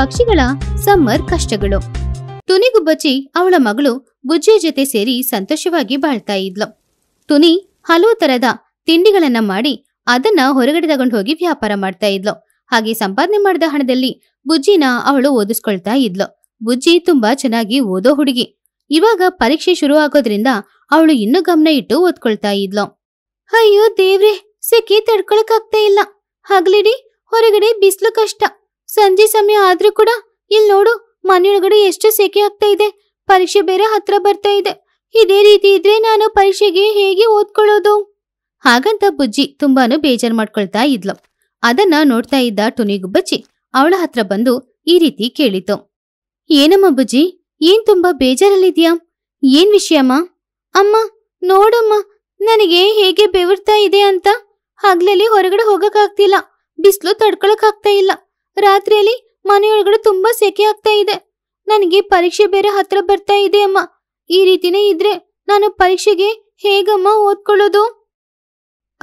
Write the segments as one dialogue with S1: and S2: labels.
S1: ಪಕ್ಷಿಗಳ ಸಮ್ಮರ್ ಕಷ್ಟಗಳು ತುನಿಗೂ ಬಚ್ಚಿ ಅವಳ ಮಗಳು ಬುಜ್ಜಿಯ ಜೊತೆ ಸೇರಿ ಸಂತೋಷವಾಗಿ ಬಾಳ್ತಾ ಇದ್ಲು ತುನಿ ಹಲವು ತರದ ತಿಂಡಿಗಳನ್ನ ಮಾಡಿ ಅದನ್ನ ಹೊರಗಡೆ ತಗೊಂಡು ಹೋಗಿ ವ್ಯಾಪಾರ ಮಾಡ್ತಾ ಇದ್ಲು ಹಾಗೆ ಸಂಪಾದನೆ ಮಾಡಿದ ಹಣದಲ್ಲಿ ಬುಜ್ಜಿನ ಅವಳು ಓದಿಸ್ಕೊಳ್ತಾ ಇದ್ಲು ಬುಜ್ಜಿ ತುಂಬಾ ಚೆನ್ನಾಗಿ ಓದೋ ಹುಡುಗಿ ಇವಾಗ ಪರೀಕ್ಷೆ ಶುರು ಆಗೋದ್ರಿಂದ ಅವಳು ಇನ್ನೂ ಗಮನ ಇಟ್ಟು ಓದ್ಕೊಳ್ತಾ ಇದ್ಲು ಅಯ್ಯೋ ದೇವ್ರೆ ಸೆಕೆ ತಡ್ಕೊಳಕಾಗ್ತಾ ಇಲ್ಲ ಹಗ್ಲಿಡಿ ಹೊರಗಡೆ ಬಿಸ್ಲು ಕಷ್ಟ ಸಂಜೆ ಸಮಯ ಆದ್ರೂ ಕೂಡ ಇಲ್ಲಿ ನೋಡು ಮನೆಯೊಳಗಡೆ ಎಷ್ಟು ಸೆಕೆ ಆಗ್ತಾ ಇದೆ ಪರೀಕ್ಷೆ ಬೇರೆ ಹತ್ರ ಬರ್ತಾ ಇದೆ ಇದೇ ರೀತಿ ಇದ್ರೆ ನಾನು ಪರೀಕ್ಷೆಗೆ ಹೇಗೆ ಓದ್ಕೊಳ್ಳೋದು ಹಾಗಂತ ಬುಜ್ಜಿ ತುಂಬಾನು ಬೇಜಾರ್ ಮಾಡ್ಕೊಳ್ತಾ ಇದ್ಲು ಅದನ್ನ ನೋಡ್ತಾ ಇದ್ದ ಟುನಿಗುಬ್ಬಚ್ಚಿ ಅವಳ ಹತ್ರ ಬಂದು ಈ ರೀತಿ ಕೇಳಿತು ಏನಮ್ಮ ಬುಜ್ಜಿ ಏನ್ ತುಂಬಾ ಬೇಜಾರಲ್ಲಿದ್ಯಾ ಏನ್ ವಿಷಯಮ್ಮ ಅಮ್ಮ ನೋಡಮ್ಮ ನನಗೆ ಹೇಗೆ ಬೆವರ್ತಾ ಇದೆ ಅಂತ ಹಗ್ಲಲ್ಲಿ ಹೊರಗಡೆ ಹೋಗಕ್ಕಾಗ್ತಿಲ್ಲ ಬಿಸಿಲು ಆಗ್ತಾ ಇಲ್ಲ ರಾತ್ರಿಯಲ್ಲಿ ಮನೆಯೊಳಗಡೆ ತುಂಬಾ ಸೆಕೆ ಆಗ್ತಾ ಇದೆ ನನಗೆ ಪರೀಕ್ಷೆ ಬೇರೆ ಹತ್ರ ಬರ್ತಾ ಇದೆ ಅಮ್ಮ ಈ ರೀತಿನೇ ಇದ್ರೆ ನಾನು ಪರೀಕ್ಷೆಗೆ ಹೇಗಮ್ಮ ಓದ್ಕೊಳ್ಳೋದು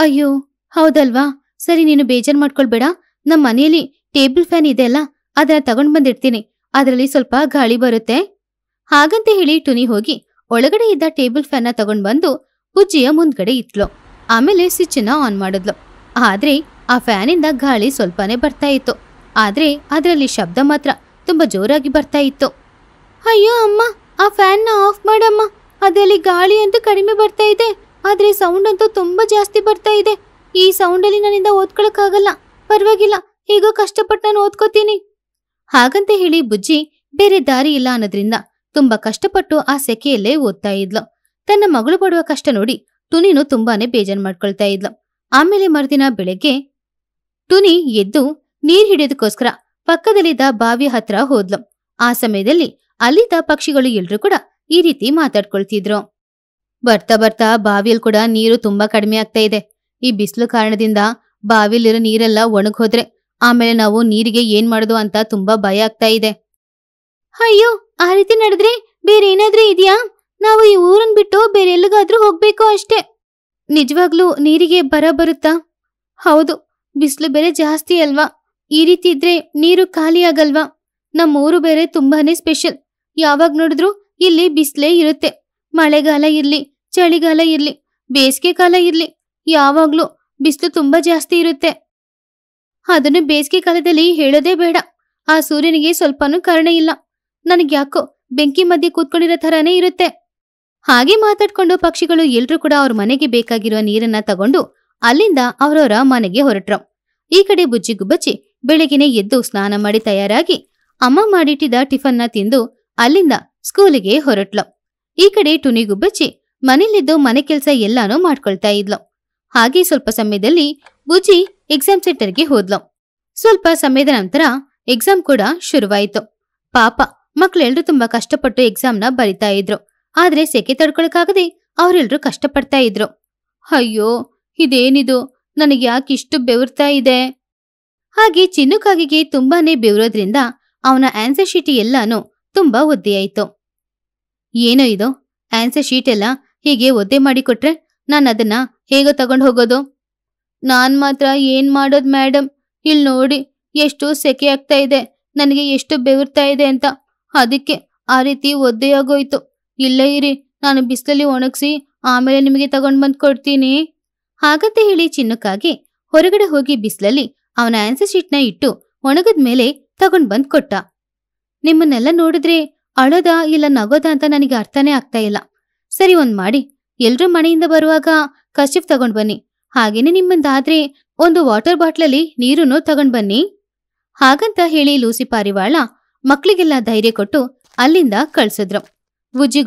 S1: ಅಯ್ಯೋ ಹೌದಲ್ವಾ ಸರಿ ನೀನು ಬೇಜಾರ್ ಮಾಡ್ಕೊಳ್ಬೇಡ ನಮ್ಮ ಮನೆಯಲ್ಲಿ ಟೇಬಲ್ ಫ್ಯಾನ್ ಇದೆ ಅಲ್ಲ ಅದನ್ನ ತಗೊಂಡ್ ಬಂದಿರ್ತೀನಿ ಅದರಲ್ಲಿ ಸ್ವಲ್ಪ ಗಾಳಿ ಬರುತ್ತೆ ಹಾಗಂತ ಹೇಳಿ ಟುನಿ ಹೋಗಿ ಒಳಗಡೆ ಇದ್ದ ಟೇಬಲ್ ಫ್ಯಾನ್ನ ತಗೊಂಡ್ ಬಂದು ಬುಜ್ಜಿಯ ಮುಂದ್ಗಡೆ ಇತ್ಲು ಆಮೇಲೆ ಸ್ವಿಚ್ ಆನ್ ಮಾಡಿದ್ಲು ಆದ್ರೆ ಆ ಫ್ಯಾನಿಂದ ಗಾಳಿ ಸ್ವಲ್ಪನೇ ಬರ್ತಾ ಇತ್ತು ಆದರೆ ಅದರಲ್ಲಿ ಶಬ್ದ ಮಾತ್ರ ತುಂಬಾ ಜೋರಾಗಿ ಬರ್ತಾ ಇತ್ತು ಅಯ್ಯೋ ಅಮ್ಮ ಆ ಫ್ಯಾನ್ನ ಆಫ್ ಮಾಡಮ್ಮ ಅದರಲ್ಲಿ ಗಾಳಿ ಅಂತೂ ಕಡಿಮೆ ಬರ್ತಾ ಇದೆ ಆದರೆ ಸೌಂಡ್ ಅಂತೂ ತುಂಬ ಜಾಸ್ತಿ ಬರ್ತಾ ಇದೆ ಈ ಸೌಂಡಲ್ಲಿ ನನ್ನಿಂದ ಓದ್ಕೊಳಕ್ಕಾಗಲ್ಲ ಪರವಾಗಿಲ್ಲ ಈಗ ಕಷ್ಟಪಟ್ಟು ನಾನು ಓದ್ಕೋತೀನಿ ಹಾಗಂತ ಹೇಳಿ ಬುಜ್ಜಿ ಬೇರೆ ದಾರಿ ಇಲ್ಲ ಅನ್ನೋದ್ರಿಂದ ತುಂಬಾ ಕಷ್ಟಪಟ್ಟು ಆ ಸೆಕೆಯಲ್ಲೇ ಓದ್ತಾ ಇದ್ಲು ತನ್ನ ಮಗಳು ಪಡುವ ಕಷ್ಟ ನೋಡಿ ಟುನಿನು ತುಂಬಾನೇ ಬೇಜಾರು ಮಾಡ್ಕೊಳ್ತಾ ಇದ್ಲು ಆಮೇಲೆ ಮರುದಿನ ಬೆಳಗ್ಗೆ ಟುನಿ ಎದ್ದು ನೀರ್ ಹಿಡಿಯೋದಕ್ಕೋಸ್ಕರ ಪಕ್ಕದಲ್ಲಿದ್ದ ಬಾವಿ ಹತ್ರ ಹೋದ್ಲು ಆ ಸಮಯದಲ್ಲಿ ಅಲ್ಲಿದ್ದ ಪಕ್ಷಿಗಳು ಎಲ್ರು ಕೂಡ ಈ ರೀತಿ ಮಾತಾಡ್ಕೊಳ್ತಿದ್ರು ಬರ್ತಾ ಬರ್ತಾ ಬಾವಿಯಲ್ಲಿ ಕೂಡ ನೀರು ತುಂಬಾ ಕಡಿಮೆ ಆಗ್ತಾ ಇದೆ ಈ ಬಿಸಿಲು ಕಾರಣದಿಂದ ಬಾವಿಲಿರೋ ನೀರೆಲ್ಲ ಒಣಗೋದ್ರೆ ಆಮೇಲೆ ನಾವು ನೀರಿಗೆ ಏನ್ ಮಾಡುದು ಅಂತ ತುಂಬಾ ಭಯ ಆಗ್ತಾ ಇದೆ ಅಯ್ಯೋ ಆ ರೀತಿ ನಡೆದ್ರೆ ಬೇರೆ ಏನಾದ್ರೂ ಇದೆಯಾ ನಾವು ಈ ಊರನ್ ಬಿಟ್ಟು ಬೇರೆ ಎಲ್ಲಿಗಾದ್ರೂ ಹೋಗ್ಬೇಕು ಅಷ್ಟೇ ನಿಜವಾಗ್ಲೂ ನೀರಿಗೆ ಬರ ಬರುತ್ತಾ ಹೌದು ಬಿಸಿಲು ಬೇರೆ ಜಾಸ್ತಿ ಅಲ್ವಾ ಈ ರೀತಿ ಇದ್ರೆ ನೀರು ಖಾಲಿ ಆಗಲ್ವಾ ನಮ್ಮ ಊರು ಬೇರೆ ತುಂಬಾನೇ ಸ್ಪೆಷಲ್ ಯಾವಾಗ ನೋಡಿದ್ರು ಇಲ್ಲಿ ಬಿಸ್ಲೇ ಇರುತ್ತೆ ಮಳೆಗಾಲ ಇರ್ಲಿ ಚಳಿಗಾಲ ಇರ್ಲಿ ಬೇಸಿಗೆ ಕಾಲ ಇರ್ಲಿ ಯಾವಾಗ್ಲೂ ಬಿಸಿಲು ತುಂಬಾ ಜಾಸ್ತಿ ಇರುತ್ತೆ ಅದನ್ನು ಬೇಸಿಗೆ ಕಾಲದಲ್ಲಿ ಹೇಳೋದೇ ಬೇಡ ಆ ಸೂರ್ಯನಿಗೆ ಸ್ವಲ್ಪನೂ ಕಾರಣ ಇಲ್ಲ ನನಗೆ ಯಾಕೋ ಬೆಂಕಿ ಮಧ್ಯೆ ಕೂತ್ಕೊಂಡಿರೋ ತರಾನೇ ಇರುತ್ತೆ ಹಾಗೆ ಮಾತಾಡ್ಕೊಂಡು ಪಕ್ಷಿಗಳು ಎಲ್ರೂ ಕೂಡ ಅವ್ರ ಮನೆಗೆ ಬೇಕಾಗಿರೋ ನೀರನ್ನ ತಗೊಂಡು ಅಲ್ಲಿಂದ ಅವರವರ ಮನೆಗೆ ಹೊರಟ್ರು ಈ ಕಡೆ ಬುಜ್ಜಿ ಗುಬ್ಬಚ್ಚಿ ಬೆಳಗಿನೇ ಎದ್ದು ಸ್ನಾನ ಮಾಡಿ ತಯಾರಾಗಿ ಅಮ್ಮ ಮಾಡಿಟ್ಟಿದ್ದ ಟಿಫನ್ನ ತಿಂದು ಅಲ್ಲಿಂದ ಸ್ಕೂಲಿಗೆ ಹೊರಟ್ಲು ಈ ಕಡೆ ಟುನಿಗುಬ್ಬಚ್ಚಿ ಮನೇಲಿದ್ದು ಮನೆ ಕೆಲಸ ಎಲ್ಲಾನು ಮಾಡ್ಕೊಳ್ತಾ ಇದ್ಲು ಹಾಗೆ ಸ್ವಲ್ಪ ಸಮಯದಲ್ಲಿ ಬುಜ್ಜಿ ಎಕ್ಸಾಮ್ ಸೆಂಟರ್ಗೆ ಹೋದ್ಲು ಸ್ವಲ್ಪ ಸಮಯದ ನಂತರ ಎಕ್ಸಾಮ್ ಕೂಡ ಶುರುವಾಯಿತು ಪಾಪ ಮಕ್ಕಳೆಲ್ಲರೂ ತುಂಬಾ ಕಷ್ಟಪಟ್ಟು ಎಕ್ಸಾಮ್ನ ಬರಿತಾ ಇದ್ರು ಆದ್ರೆ ಸೆಕೆ ತಡ್ಕೊಳಕಾಗದೆ ಅವರೆಲ್ಲರೂ ಕಷ್ಟಪಡ್ತಾ ಇದ್ರು ಅಯ್ಯೋ ಇದೇನಿದು ನನಗೆ ಯಾಕೆ ಇಷ್ಟು ಬೆವರ್ತಾ ಇದೆ ಹಾಗೆ ಚಿನ್ನುಕಾಗಿಗೆ ತುಂಬಾನೇ ಬೆವರೋದ್ರಿಂದ ಅವನ ಆನ್ಸರ್ ಶೀಟ್ ಎಲ್ಲಾನು ತುಂಬಾ ಒದ್ದೆಯಾಯ್ತು ಏನೋ ಇದು ಆನ್ಸರ್ ಶೀಟ್ ಎಲ್ಲ ಹೀಗೆ ಒದ್ದೆ ಮಾಡಿಕೊಟ್ರೆ ನಾನು ಅದನ್ನ ಹೇಗೋ ತಗೊಂಡು ಹೋಗೋದು ನಾನ್ ಮಾತ್ರ ಏನ್ ಮಾಡೋದ್ ಮೇಡಮ್ ಇಲ್ಲಿ ನೋಡಿ ಎಷ್ಟು ಸೆಕೆ ಆಗ್ತಾ ಇದೆ ನನಗೆ ಎಷ್ಟು ಬೆವರ್ತಾ ಇದೆ ಅಂತ ಅದಕ್ಕೆ ಆ ರೀತಿ ಒದ್ದೆಯಾಗೋಯ್ತು ಇಲ್ಲ ಇರಿ ನಾನು ಬಿಸಿಲಲ್ಲಿ ಒಣಗಿಸಿ ಆಮೇಲೆ ನಿಮಗೆ ತಗೊಂಡ್ ಬಂದು ಕೊಡ್ತೀನಿ ಹಾಗಂತ ಹೇಳಿ ಚಿನ್ನಕ್ಕಾಗಿ ಹೊರಗಡೆ ಹೋಗಿ ಬಿಸಿಲಲ್ಲಿ ಅವನ ಆನ್ಸರ್ ಶೀಟ್ನ ಇಟ್ಟು ಒಣಗದ ಮೇಲೆ ತಗೊಂಡ್ ಬಂದ್ ಕೊಟ್ಟ ನಿಮ್ಮನ್ನೆಲ್ಲ ನೋಡಿದ್ರೆ ಅಳೋದ ಇಲ್ಲ ನಗೋದ ಅಂತ ನನಗೆ ಅರ್ಥನೇ ಆಗ್ತಾ ಇಲ್ಲ ಸರಿ ಒಂದ್ ಮಾಡಿ ಎಲ್ರೂ ಮನೆಯಿಂದ ಬರುವಾಗ ಕಶಿಫ್ ತಗೊಂಡ್ ಬನ್ನಿ ಹಾಗೇನೆ ನಿಮ್ಮಂದಾದ್ರೆ ಒಂದು ವಾಟರ್ ಬಾಟ್ಲಲ್ಲಿ ನೀರುನು ತಗೊಂಡ್ ಬನ್ನಿ ಹಾಗಂತ ಹೇಳಿ ಲೂಸಿ ಪಾರಿವಾಳ ಮಕ್ಳಿಗೆಲ್ಲ ಧೈರ್ಯ ಕೊಟ್ಟು ಅಲ್ಲಿಂದ ಕಳ್ಸಿದ್ರು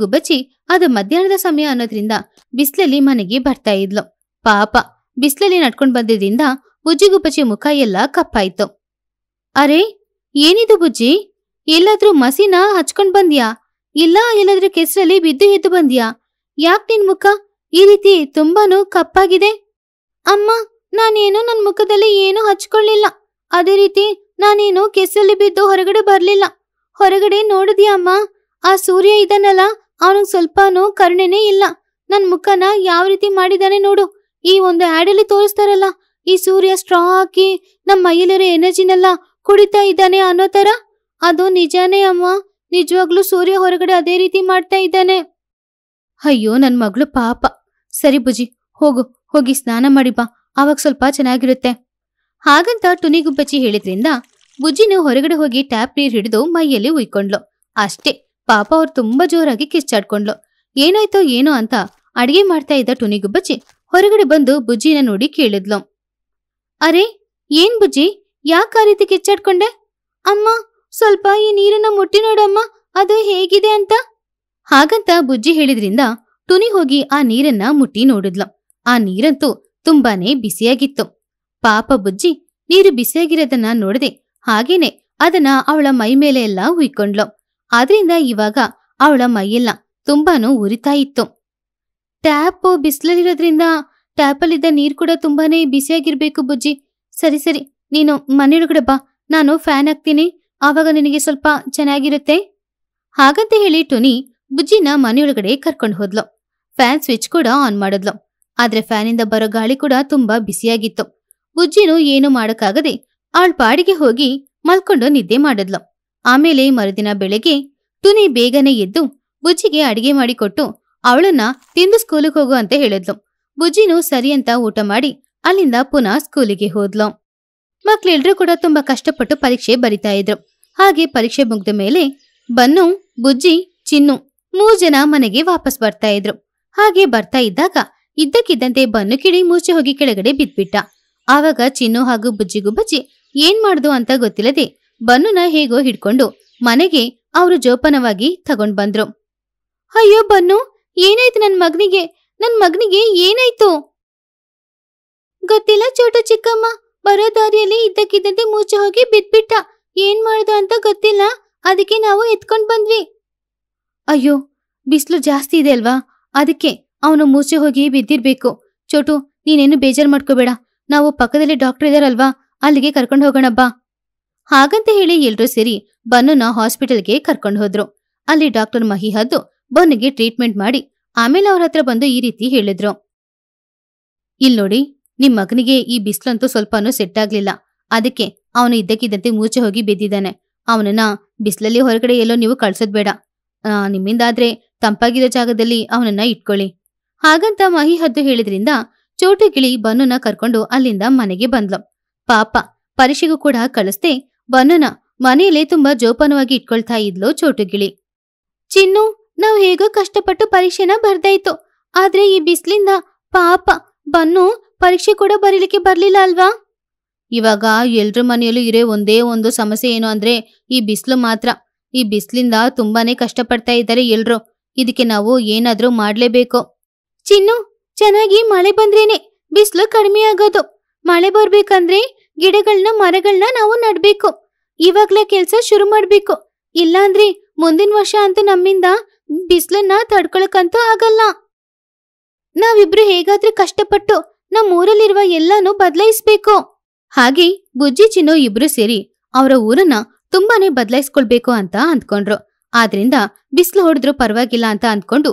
S1: ಗುಬ್ಬಚ್ಚಿ ಅದು ಮಧ್ಯಾಹ್ನದ ಸಮಯ ಅನ್ನೋದ್ರಿಂದ ಬಿಸ್ಲಲ್ಲಿ ಮನೆಗೆ ಬರ್ತಾ ಇದ್ಲು ಪಾಪ ಬಿಸ್ಲಲ್ಲಿ ನಡ್ಕೊಂಡ್ ಬಂದಿದ್ದಿಂದ ಬುಜ್ಜಿಗುಬುಜ್ಜಿ ಮುಖ ಎಲ್ಲ ಕಪ್ಪಾಯ್ತು ಅರೆ ಏನಿದು ಬುಜ್ಜಿ ಎಲ್ಲಾದ್ರೂ ಮಸಿನ ಹಚ್ಕೊಂಡ್ ಬಂದ್ಯಾ ಇಲ್ಲ ಎಲ್ಲಾದ್ರೂ ಕೆಸರಲ್ಲಿ ಬಿದ್ದು ಎದ್ದು ಬಂದ್ಯಾ ಯಾಕ್ ನಿನ್ ಮುಖ ಈ ರೀತಿ ತುಂಬಾನು ಕಪ್ಪಾಗಿದೆ ಅಮ್ಮ ನಾನೇನು ನನ್ ಮುಖದಲ್ಲಿ ಏನೂ ಹಚ್ಕೊಳ್ಲಿಲ್ಲ ಅದೇ ರೀತಿ ನಾನೇನು ಕೆಸರಲ್ಲಿ ಬಿದ್ದು ಹೊರಗಡೆ ಬರ್ಲಿಲ್ಲ ಹೊರಗಡೆ ನೋಡಿದ್ಯಾ ಅಮ್ಮ ಆ ಸೂರ್ಯ ಇದನ್ನಲ್ಲ ಅವನಿಗೆ ಸ್ವಲ್ಪನೂ ಕರುಣೆನೇ ಇಲ್ಲ ನನ್ ಮುಖನ ಯಾವ ರೀತಿ ಮಾಡಿದಾನೆ ನೋಡು ಈ ಒಂದು ಆಡಲ್ಲಿ ತೋರಿಸ್ತಾರಲ್ಲ ಈ ಸೂರ್ಯ ಸ್ಟ್ರಾ ಹಾಕಿ ನಮ್ಮ ಮೈಯಲ್ಲಿರೋ ಎನರ್ಜಿನೆಲ್ಲ ಕುಡಿತಾ ಇದ್ದಾನೆ ಅನ್ನೋ ತರ ಅದು ನಿಜಾನೇ ಅಮ್ಮ ನಿಜವಾಗ್ಲೂ ಸೂರ್ಯ ಹೊರಗಡೆ ಅದೇ ರೀತಿ ಮಾಡ್ತಾ ಇದ್ದಾನೆ ಅಯ್ಯೋ ನನ್ ಮಗಳು ಪಾಪ ಸರಿ ಬುಜಿ ಹೋಗು ಹೋಗಿ ಸ್ನಾನ ಮಾಡಿ ಬಾ ಅವಾಗ ಸ್ವಲ್ಪ ಚೆನ್ನಾಗಿರುತ್ತೆ ಹಾಗಂತ ಟುನಿ ಗುಬ್ಬಚ್ಚಿ ಹೇಳಿದ್ರಿಂದ ಬುಜ್ಜಿನ ಹೊರಗಡೆ ಹೋಗಿ ಟ್ಯಾಪ್ ನೀರ್ ಹಿಡಿದು ಮೈಯಲ್ಲಿ ಉಯ್ಕೊಂಡ್ಲು ಅಷ್ಟೇ ಪಾಪ ಅವ್ರು ತುಂಬಾ ಜೋರಾಗಿ ಕಿಚ್ಚಾಡ್ಕೊಂಡ್ಲು ಏನಾಯ್ತೋ ಏನೋ ಅಂತ ಅಡಿಗೆ ಮಾಡ್ತಾ ಇದ್ದ ಗುಬ್ಬಚ್ಚಿ ಹೊರಗಡೆ ಬಂದು ಬುಜ್ಜಿನ ನೋಡಿ ಕೇಳಿದ್ಲು ಅರೆ ಏನ್ ಬುಜ್ಜಿ ಯಾಕೆ ಆ ರೀತಿ ಕಿಚ್ಚಾಡ್ಕೊಂಡೆ ಅಮ್ಮ ಸ್ವಲ್ಪ ಈ ನೀರನ್ನ ಮುಟ್ಟಿ ನೋಡಮ್ಮ ಅದು ಹೇಗಿದೆ ಅಂತ ಹಾಗಂತ ಬುಜ್ಜಿ ಹೇಳಿದ್ರಿಂದ ತುನಿ ಹೋಗಿ ಆ ನೀರನ್ನ ಮುಟ್ಟಿ ನೋಡಿದ್ಲು ಆ ನೀರಂತೂ ತುಂಬಾನೇ ಬಿಸಿಯಾಗಿತ್ತು ಪಾಪ ಬುಜ್ಜಿ ನೀರು ಬಿಸಿಯಾಗಿರೋದನ್ನ ನೋಡದೆ ಹಾಗೇನೆ ಅದನ್ನ ಅವಳ ಮೈ ಮೇಲೆ ಎಲ್ಲ ಉಯ್ಕೊಂಡ್ಲು ಆದ್ರಿಂದ ಇವಾಗ ಅವಳ ಮೈಯೆಲ್ಲ ತುಂಬಾನು ಉರಿತಾ ಇತ್ತು ಟ್ಯಾಪ್ ಬಿಸಿಲಲ್ಲಿರೋದ್ರಿಂದ ಟ್ಯಾಪಲ್ಲಿದ್ದ ನೀರು ಕೂಡ ತುಂಬಾನೇ ಬಿಸಿಯಾಗಿರ್ಬೇಕು ಬುಜ್ಜಿ ಸರಿ ಸರಿ ನೀನು ಮನೆಯೊಳಗಡೆ ಬಾ ನಾನು ಫ್ಯಾನ್ ಹಾಕ್ತೀನಿ ಆವಾಗ ನಿನಗೆ ಸ್ವಲ್ಪ ಚೆನ್ನಾಗಿರುತ್ತೆ ಹಾಗಂತ ಹೇಳಿ ಟುನಿ ಬುಜ್ಜಿನ ಮನೆಯೊಳಗಡೆ ಕರ್ಕೊಂಡು ಹೋದ್ಲು ಫ್ಯಾನ್ ಸ್ವಿಚ್ ಕೂಡ ಆನ್ ಮಾಡಿದ್ಲು ಆದ್ರೆ ಫ್ಯಾನಿಂದ ಬರೋ ಗಾಳಿ ಕೂಡ ತುಂಬಾ ಬಿಸಿಯಾಗಿತ್ತು ಬುಜ್ಜಿನು ಏನು ಮಾಡಕ್ಕಾಗದೆ ಅವಳ ಪಾಡಿಗೆ ಹೋಗಿ ಮಲ್ಕೊಂಡು ನಿದ್ದೆ ಮಾಡಿದ್ಲು ಆಮೇಲೆ ಮರುದಿನ ಬೆಳಗ್ಗೆ ಟುನಿ ಬೇಗನೆ ಎದ್ದು ಬುಜ್ಜಿಗೆ ಅಡಿಗೆ ಮಾಡಿಕೊಟ್ಟು ಅವಳನ್ನ ತಿಂದು ಸ್ಕೂಲಿಗೆ ಹೋಗು ಅಂತ ಹೇಳಿದ್ಲು ಬುಜ್ಜಿನು ಸರಿ ಅಂತ ಊಟ ಮಾಡಿ ಅಲ್ಲಿಂದ ಪುನಃ ಸ್ಕೂಲಿಗೆ ಹೋದ್ಲು ಮಕ್ಕಳೆಲ್ಲರೂ ಕೂಡ ತುಂಬಾ ಕಷ್ಟಪಟ್ಟು ಪರೀಕ್ಷೆ ಬರಿತಾ ಇದ್ರು ಹಾಗೆ ಪರೀಕ್ಷೆ ಮುಗ್ದ ಮೇಲೆ ಬನ್ನು ಬುಜ್ಜಿ ಚಿನ್ನು ಮೂರ್ ಜನ ಮನೆಗೆ ವಾಪಸ್ ಬರ್ತಾ ಇದ್ರು ಹಾಗೆ ಬರ್ತಾ ಇದ್ದಾಗ ಇದ್ದಕ್ಕಿದ್ದಂತೆ ಬನ್ನು ಕಿಡಿ ಮೂರ್ಚೆ ಹೋಗಿ ಕೆಳಗಡೆ ಬಿದ್ಬಿಟ್ಟ ಆವಾಗ ಚಿನ್ನು ಹಾಗೂ ಬುಜ್ಜಿಗೂ ಬಜ್ಜಿ ಏನ್ ಮಾಡುದು ಅಂತ ಗೊತ್ತಿಲ್ಲದೆ ಬನ್ನುನ ಹೇಗೋ ಹಿಡ್ಕೊಂಡು ಮನೆಗೆ ಅವರು ಜೋಪಾನವಾಗಿ ತಗೊಂಡ್ ಬಂದ್ರು ಅಯ್ಯೋ ಬನ್ನು ಏನಾಯ್ತು ನನ್ನ ಮಗನಿಗೆ ನನ್ ಮಗನಿಗೆ ಏನಾಯ್ತು ಗೊತ್ತಿಲ್ಲ ಚೋಟ ಚಿಕ್ಕಮ್ಮ ಬರೋ ದಾರಿಯಲ್ಲಿ ಇದ್ದಕ್ಕಿದ್ದಂತೆ ಮೂಚೆ ಹೋಗಿ ಬಿದ್ಬಿಟ್ಟ ಏನ್ ಮಾಡುದು ಅಂತ ಗೊತ್ತಿಲ್ಲ ಅದಕ್ಕೆ ನಾವು ಎತ್ಕೊಂಡ್ ಬಂದ್ವಿ ಅಯ್ಯೋ ಬಿಸ್ಲು ಜಾಸ್ತಿ ಇದೆ ಅಲ್ವಾ ಅದಕ್ಕೆ ಅವನು ಮೂಚೆ ಹೋಗಿ ಬಿದ್ದಿರ್ಬೇಕು ಚೋಟು ನೀನೇನು ಬೇಜಾರ್ ಮಾಡ್ಕೋಬೇಡ ನಾವು ಪಕ್ಕದಲ್ಲಿ ಡಾಕ್ಟರ್ ಇದಾರಲ್ವಾ ಅಲ್ಲಿಗೆ ಕರ್ಕೊಂಡು ಹೋಗೋಣ ಹಾಗಂತ ಹೇಳಿ ಎಲ್ರೂ ಸೇರಿ ಬನ್ನುನ ಹಾಸ್ಪಿಟಲ್ಗೆ ಕರ್ಕೊಂಡು ಹೋದ್ರು ಅಲ್ಲಿ ಡಾಕ್ಟರ್ ಮಹಿಹದ್ದು ಬನ್ನಿಗೆ ಟ್ರೀಟ್ಮೆಂಟ್ ಮಾಡಿ ಆಮೇಲೆ ಅವ್ರ ಹತ್ರ ಬಂದು ಈ ರೀತಿ ಹೇಳಿದ್ರು ಇಲ್ ನೋಡಿ ನಿಮ್ ಮಗನಿಗೆ ಈ ಬಿಸ್ಲಂತೂ ಸ್ವಲ್ಪನೂ ಸೆಟ್ ಆಗ್ಲಿಲ್ಲ ಅದಕ್ಕೆ ಅವನು ಇದ್ದಕ್ಕಿದ್ದಂತೆ ಮೂಚೆ ಹೋಗಿ ಬಿದ್ದಿದ್ದಾನೆ ಅವನನ್ನ ಬಿಸಿಲಲ್ಲಿ ಹೊರಗಡೆ ಎಲ್ಲೋ ನೀವು ಕಳ್ಸೋದ್ ಬೇಡ ನಿಮ್ಮಿಂದಾದ್ರೆ ತಂಪಾಗಿರೋ ಜಾಗದಲ್ಲಿ ಅವನನ್ನ ಇಟ್ಕೊಳ್ಳಿ ಹಾಗಂತ ಮಹಿ ಹದ್ದು ಹೇಳಿದ್ರಿಂದ ಚೋಟುಗಿಳಿ ಗಿಳಿ ಕರ್ಕೊಂಡು ಅಲ್ಲಿಂದ ಮನೆಗೆ ಬಂದ್ಲು ಪಾಪ ಪರೀಕ್ಷೆಗೂ ಕೂಡ ಕಳಿಸ್ದೆ ಬನ್ನನ ಮನೆಯಲ್ಲೇ ತುಂಬಾ ಜೋಪಾನವಾಗಿ ಇಟ್ಕೊಳ್ತಾ ಇದ್ಲು ಚೋಟುಗಿಳಿ ಚಿನ್ನು ನಾವು ಹೇಗೋ ಕಷ್ಟಪಟ್ಟು ಪರೀಕ್ಷೆನ ಬರ್ದಾಯ್ತು ಆದ್ರೆ ಈ ಬಿಸ್ಲಿಂದ ಪಾಪ ಬನ್ನು ಪರೀಕ್ಷೆ ಕೂಡ ಬರೀಲಿಕ್ಕೆ ಬರ್ಲಿಲ್ಲ ಅಲ್ವಾ ಇವಾಗ ಎಲ್ರ ಮನೆಯಲ್ಲೂ ಇರೋ ಒಂದೇ ಒಂದು ಸಮಸ್ಯೆ ಏನು ಅಂದ್ರೆ ಈ ಬಿಸಿಲು ಮಾತ್ರ ಈ ಬಿಸ್ಲಿಂದ ತುಂಬಾನೇ ಕಷ್ಟಪಡ್ತಾ ಇದ್ದಾರೆ ಎಲ್ರು ಇದಕ್ಕೆ ನಾವು ಏನಾದ್ರೂ ಮಾಡ್ಲೇಬೇಕು ಚಿನ್ನು ಚೆನ್ನಾಗಿ ಮಳೆ ಬಂದ್ರೇನೆ ಬಿಸಿಲು ಕಡಿಮೆ ಆಗೋದು ಮಳೆ ಬರ್ಬೇಕಂದ್ರೆ ಗಿಡಗಳನ್ನ ಮರಗಳನ್ನ ನಾವು ನಡ್ಬೇಕು ಇವಾಗ್ಲೇ ಕೆಲ್ಸ ಶುರು ಮಾಡ್ಬೇಕು ಇಲ್ಲಾಂದ್ರೆ ಮುಂದಿನ ವರ್ಷ ಅಂತೂ ನಮ್ಮಿಂದ ಬಿಸ್ಲನ್ನ ತಡ್ಕೊಳಕಂತೂ ಆಗಲ್ಲ ನಾವಿಬ್ರು ಹೇಗಾದ್ರೆ ಕಷ್ಟಪಟ್ಟು ನಮ್ಮ ಊರಲ್ಲಿರುವ ಎಲ್ಲಾನು ಬದಲಾಯಿಸ್ಬೇಕು ಹಾಗೆ ಬುಜ್ಜಿ ಚಿನ್ನೋ ಇಬ್ರು ಸೇರಿ ಅವರ ಊರನ್ನ ತುಂಬಾನೇ ಬದಲಾಯಿಸ್ಕೊಳ್ಬೇಕು ಅಂತ ಅಂದ್ಕೊಂಡ್ರು ಆದ್ರಿಂದ ಬಿಸಿಲು ಹೊಡೆದ್ರು ಪರವಾಗಿಲ್ಲ ಅಂತ ಅಂದ್ಕೊಂಡು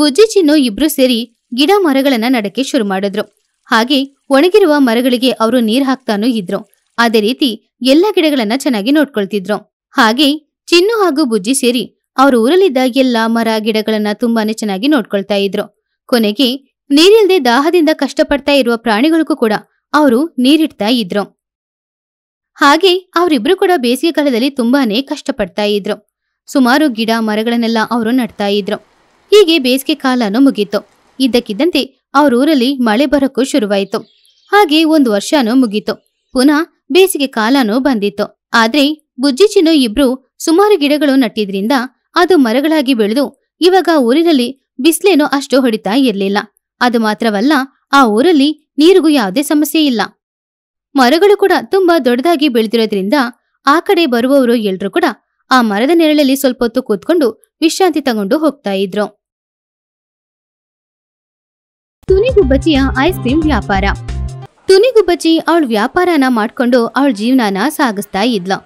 S1: ಬುಜ್ಜಿ ಚಿನ್ನೋ ಇಬ್ರು ಸೇರಿ ಗಿಡ ಮರಗಳನ್ನ ನಡಕ್ಕೆ ಶುರು ಮಾಡಿದ್ರು ಹಾಗೆ ಒಣಗಿರುವ ಮರಗಳಿಗೆ ಅವರು ನೀರ್ ಹಾಕ್ತಾನೂ ಇದ್ರು ಅದೇ ರೀತಿ ಎಲ್ಲ ಗಿಡಗಳನ್ನ ಚೆನ್ನಾಗಿ ನೋಡ್ಕೊಳ್ತಿದ್ರು ಹಾಗೆ ಚಿನ್ನು ಹಾಗೂ ಬುಜ್ಜಿ ಸೇರಿ ಅವ್ರ ಊರಲ್ಲಿದ್ದ ಎಲ್ಲ ಮರ ಗಿಡಗಳನ್ನ ತುಂಬಾನೇ ಚೆನ್ನಾಗಿ ನೋಡ್ಕೊಳ್ತಾ ಇದ್ರು ಕೊನೆಗೆ ನೀರಿಲ್ದೆ ದಾಹದಿಂದ ಕಷ್ಟಪಡ್ತಾ ಇರುವ ಪ್ರಾಣಿಗಳಿಗೂ ಕೂಡ ಅವರು ನೀರಿಡ್ತಾ ಇದ್ರು ಹಾಗೆ ಅವರಿಬ್ರು ಕೂಡ ಬೇಸಿಗೆ ಕಾಲದಲ್ಲಿ ತುಂಬಾನೇ ಕಷ್ಟಪಡ್ತಾ ಇದ್ರು ಸುಮಾರು ಗಿಡ ಮರಗಳನ್ನೆಲ್ಲ ಅವರು ನಡ್ತಾ ಇದ್ರು ಹೀಗೆ ಬೇಸಿಗೆ ಕಾಲನೂ ಮುಗೀತು ಇದ್ದಕ್ಕಿದ್ದಂತೆ ಅವ್ರ ಊರಲ್ಲಿ ಮಳೆ ಬರೋಕ್ಕೂ ಶುರುವಾಯಿತು ಹಾಗೆ ಒಂದು ವರ್ಷನೂ ಮುಗೀತು ಪುನಃ ಬೇಸಿಗೆ ಕಾಲನೂ ಬಂದಿತ್ತು ಆದ್ರೆ ಬುಜ್ಜಿ ಇಬ್ರು ಸುಮಾರು ಗಿಡಗಳು ನಟ್ಟಿದ್ರಿಂದ ಅದು ಮರಗಳಾಗಿ ಬೆಳೆದು ಇವಾಗ ಊರಿನಲ್ಲಿ ಬಿಸ್ಲೇನೋ ಅಷ್ಟು ಹೊಡಿತಾ ಇರಲಿಲ್ಲ ಅದು ಮಾತ್ರವಲ್ಲ ಆ ಊರಲ್ಲಿ ನೀರಿಗೂ ಯಾವುದೇ ಸಮಸ್ಯೆ ಇಲ್ಲ ಮರಗಳು ಕೂಡ ತುಂಬಾ ದೊಡ್ಡದಾಗಿ ಬೆಳೆದಿರೋದ್ರಿಂದ ಆ ಕಡೆ ಬರುವವರು ಎಲ್ರೂ ಕೂಡ ಆ ಮರದ ನೆರಳಲ್ಲಿ ಸ್ವಲ್ಪ ಹೊತ್ತು ಕೂತ್ಕೊಂಡು ವಿಶ್ರಾಂತಿ ತಗೊಂಡು ಹೋಗ್ತಾ ಇದ್ರು ತುನಿಗುಬ್ಬಚ್ಚಿಯ ಐಸ್ ಕ್ರೀಮ್ ವ್ಯಾಪಾರ ತುನಿಗುಬ್ಬಚ್ಚಿ ಅವಳ ವ್ಯಾಪಾರನ ಮಾಡ್ಕೊಂಡು ಅವಳ ಜೀವನಾನ ಸಾಗಿಸ್ತಾ ಇದ್ಲು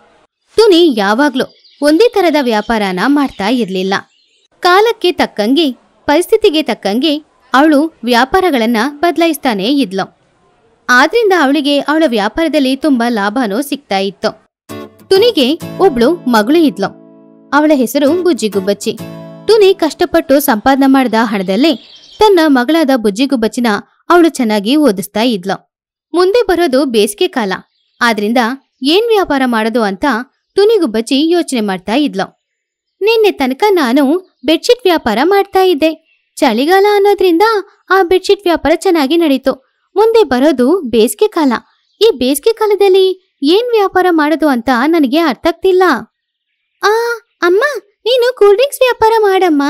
S1: ತುನಿ ಯಾವಾಗ್ಲೂ ಒಂದೇ ತರದ ವ್ಯಾಪಾರನ ಮಾಡ್ತಾ ಇರಲಿಲ್ಲ ಕಾಲಕ್ಕೆ ತಕ್ಕಂಗೆ ಪರಿಸ್ಥಿತಿಗೆ ತಕ್ಕಂಗೆ ಅವಳು ವ್ಯಾಪಾರಗಳನ್ನ ಬದಲಾಯಿಸ್ತಾನೇ ಇದ್ಲು ಆದ್ರಿಂದ ಅವಳಿಗೆ ಅವಳ ವ್ಯಾಪಾರದಲ್ಲಿ ತುಂಬಾ ಲಾಭನೂ ಸಿಗ್ತಾ ಇತ್ತು ತುನಿಗೆ ಒಬ್ಳು ಮಗಳು ಇದ್ಲು ಅವಳ ಹೆಸರು ಬುಜ್ಜಿಗುಬ್ಬಚ್ಚಿ ತುನಿ ಕಷ್ಟಪಟ್ಟು ಸಂಪಾದನೆ ಮಾಡಿದ ಹಣದಲ್ಲೇ ತನ್ನ ಮಗಳಾದ ಬುಜ್ಜಿಗುಬ್ಬಚ್ಚಿನ ಅವಳು ಚೆನ್ನಾಗಿ ಓದಿಸ್ತಾ ಇದ್ಲು ಮುಂದೆ ಬರೋದು ಬೇಸಿಗೆ ಕಾಲ ಆದ್ರಿಂದ ಏನ್ ವ್ಯಾಪಾರ ಮಾಡೋದು ಅಂತ ತುನಿಗು ಬಚ್ಚಿ ಯೋಚನೆ ಮಾಡ್ತಾ ಇದ್ಲು ನಿನ್ನೆ ತನಕ ನಾನು ಬೆಡ್ಶೀಟ್ ವ್ಯಾಪಾರ ಮಾಡ್ತಾ ಇದ್ದೆ ಚಳಿಗಾಲ ಅನ್ನೋದ್ರಿಂದ ಆ ಬೆಡ್ಶೀಟ್ ವ್ಯಾಪಾರ ಚೆನ್ನಾಗಿ ನಡೀತು ಮುಂದೆ ಬರೋದು ಬೇಸಿಗೆ ಕಾಲ ಈ ಬೇಸಿಗೆ ಕಾಲದಲ್ಲಿ ಏನ್ ವ್ಯಾಪಾರ ಮಾಡೋದು ಅಂತ ನನಗೆ ಅರ್ಥ ಆಗ್ತಿಲ್ಲ ಆ ಅಮ್ಮ ನೀನು ಕೂಲ್ ಡ್ರಿಂಕ್ಸ್ ವ್ಯಾಪಾರ ಮಾಡಮ್ಮ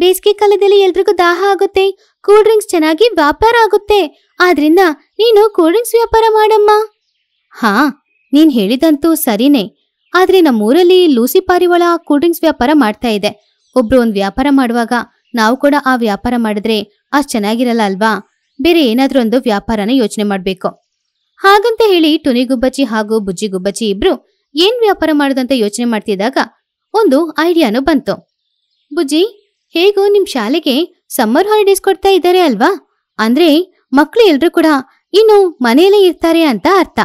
S1: ಬೇಸಿಗೆ ಕಾಲದಲ್ಲಿ ಎಲ್ರಿಗೂ ದಾಹ ಆಗುತ್ತೆ ಕೂಲ್ ಡ್ರಿಂಕ್ಸ್ ಚೆನ್ನಾಗಿ ವ್ಯಾಪಾರ ಆಗುತ್ತೆ ಆದ್ರಿಂದ ನೀನು ಕೂಲ್ ಡ್ರಿಂಕ್ಸ್ ವ್ಯಾಪಾರ ಮಾಡಮ್ಮ ಹಾ ನೀನ್ ಹೇಳಿದಂತೂ ಸರಿನೇ ಆದ್ರೆ ನಮ್ಮೂರಲ್ಲಿ ಲೂಸಿ ಪಾರಿವಾಳ ಕೂಲ್ ಡ್ರಿಂಕ್ಸ್ ವ್ಯಾಪಾರ ಮಾಡ್ತಾ ಇದೆ ಒಬ್ರು ಒಂದ್ ವ್ಯಾಪಾರ ಮಾಡುವಾಗ ನಾವು ಕೂಡ ಆ ವ್ಯಾಪಾರ ಮಾಡಿದ್ರೆ ಅಷ್ಟ್ ಚೆನ್ನಾಗಿರಲ್ಲ ಅಲ್ವಾ ಬೇರೆ ಏನಾದ್ರೂ ಒಂದು ವ್ಯಾಪಾರನ ಯೋಚನೆ ಮಾಡ್ಬೇಕು ಹಾಗಂತ ಹೇಳಿ ಟುನಿ ಗುಬ್ಬಚ್ಚಿ ಹಾಗೂ ಬುಜ್ಜಿ ಗುಬ್ಬಚ್ಚಿ ಇಬ್ರು ಏನ್ ವ್ಯಾಪಾರ ಮಾಡುದಂತ ಯೋಚನೆ ಮಾಡ್ತಿದ್ದಾಗ ಒಂದು ಐಡಿಯಾನು ಬಂತು ಬುಜ್ಜಿ ಹೇಗೋ ನಿಮ್ ಶಾಲೆಗೆ ಸಮ್ಮರ್ ಹಾಲಿಡೇಸ್ ಕೊಡ್ತಾ ಇದ್ದಾರೆ ಅಲ್ವಾ ಅಂದ್ರೆ ಮಕ್ಕಳು ಎಲ್ರು ಕೂಡ ಇನ್ನು ಮನೆಯಲ್ಲೇ ಇರ್ತಾರೆ ಅಂತ ಅರ್ಥ